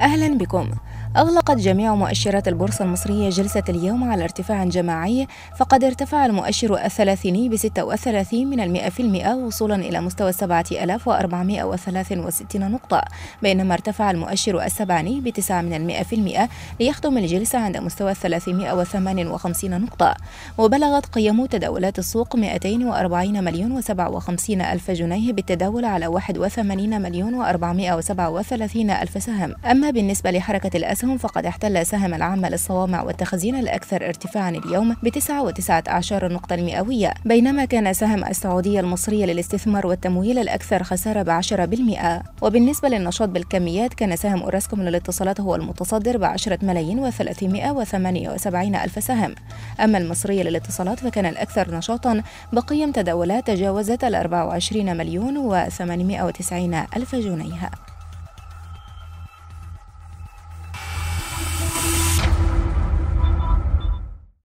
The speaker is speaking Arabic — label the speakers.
Speaker 1: أهلا بكم أغلقت جميع مؤشرات البورصة المصرية جلسة اليوم على ارتفاع جماعي فقد ارتفع المؤشر الثلاثيني ب 36 من المئة في المئة وصولا إلى مستوى 7463 نقطة بينما ارتفع المؤشر السبعيني ب 9 من المئة في المئة ليختم الجلسة عند مستوى 358 نقطة وبلغت قيم تداولات السوق 240 مليون و57 ألف جنيه بالتداول على 81 مليون و437 ألف سهم أما بالنسبة لحركة الأسهم أسهم فقد احتل سهم العام للصوامع والتخزين الأكثر ارتفاعا اليوم ب 9.19 أعشار نقطة المئوية بينما كان سهم السعودية المصرية للاستثمار والتمويل الأكثر خسارة ب 10% وبالنسبة للنشاط بالكميات كان سهم أوراسكوم للاتصالات هو المتصدر ب 10 ملايين و378 ألف سهم أما المصرية للاتصالات فكان الأكثر نشاطا بقيم تداولات تجاوزت ال 24 مليون و890 ألف جنيه